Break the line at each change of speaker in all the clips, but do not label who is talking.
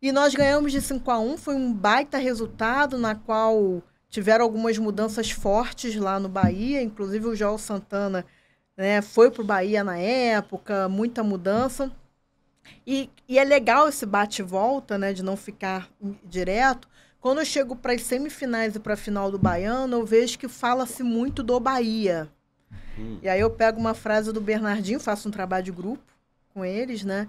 E nós ganhamos de 5 a 1 foi um baita resultado, na qual tiveram algumas mudanças fortes lá no Bahia, inclusive o João Santana né, foi para o Bahia na época, muita mudança. E, e é legal esse bate-volta, né, de não ficar direto. Quando eu chego para as semifinais e para a final do Baiano, eu vejo que fala-se muito do Bahia. Hum. E aí eu pego uma frase do Bernardinho, faço um trabalho de grupo com eles, né?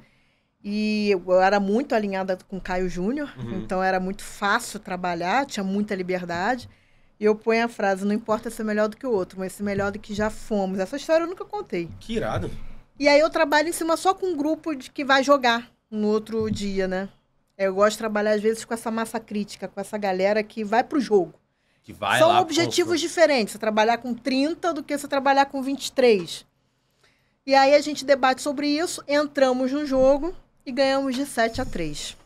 E eu era muito alinhada com Caio Júnior, uhum. então era muito fácil trabalhar, tinha muita liberdade. E eu ponho a frase: não importa ser melhor do que o outro, mas ser melhor do que já fomos. Essa história eu nunca contei. Que irado. E aí eu trabalho em cima só com um grupo de que vai jogar no outro dia, né? Eu gosto de trabalhar, às vezes, com essa massa crítica, com essa galera que vai pro jogo. Que vai São lá, objetivos pô, diferentes. Você trabalhar com 30 do que você trabalhar com 23. E aí a gente debate sobre isso, entramos no jogo e ganhamos de 7 a 3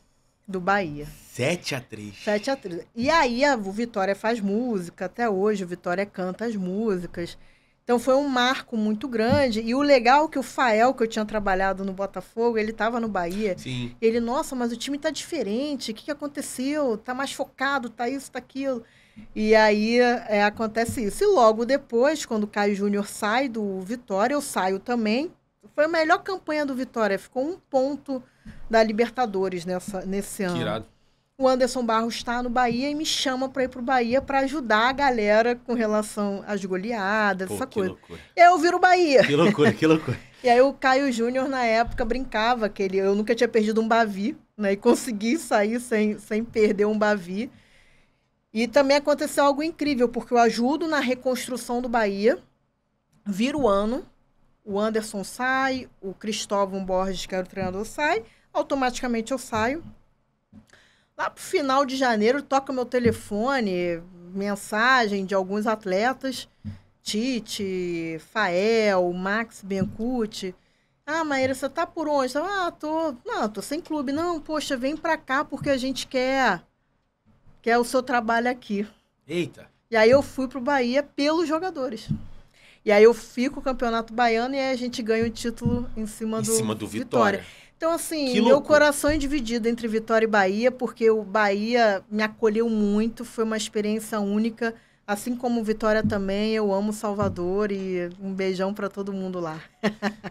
do Bahia. 7 a 3 7 a 3 E aí o Vitória faz música, até hoje o Vitória canta as músicas. Então foi um marco muito grande. E o legal é que o Fael, que eu tinha trabalhado no Botafogo, ele estava no Bahia. Sim. Ele, nossa, mas o time tá diferente. O que, que aconteceu? Tá mais focado, tá isso, tá aquilo. E aí é, acontece isso. E logo depois, quando o Caio Júnior sai do Vitória, eu saio também. Foi a melhor campanha do Vitória. Ficou um ponto da Libertadores nessa, nesse ano. Tirado. O Anderson Barros está no Bahia e me chama para ir para o Bahia para ajudar a galera com relação às goleadas, Pô, essa coisa. Loucura. E aí eu viro o Bahia. Que loucura, que loucura. e aí o Caio Júnior, na época, brincava que ele, eu nunca tinha perdido um Bavi, né? E consegui sair sem, sem perder um Bavi. E também aconteceu algo incrível, porque eu ajudo na reconstrução do Bahia, vira o ano, o Anderson sai, o Cristóvão Borges, que era o treinador, sai, automaticamente eu saio. Lá pro final de janeiro, toca meu telefone, mensagem de alguns atletas, Tite, Fael, Max Bencucci. Ah, Maíra, você tá por onde? Ah, tô. Não, tô sem clube. Não, poxa, vem pra cá porque a gente quer. Quer o seu trabalho aqui. Eita. E aí eu fui pro Bahia pelos jogadores. E aí eu fico o Campeonato Baiano e aí a gente ganha o título em cima em do. Em cima do Vitória. Vitória. Então, assim, meu coração é dividido entre Vitória e Bahia, porque o Bahia me acolheu muito, foi uma experiência única. Assim como Vitória também, eu amo Salvador e um beijão para todo mundo lá.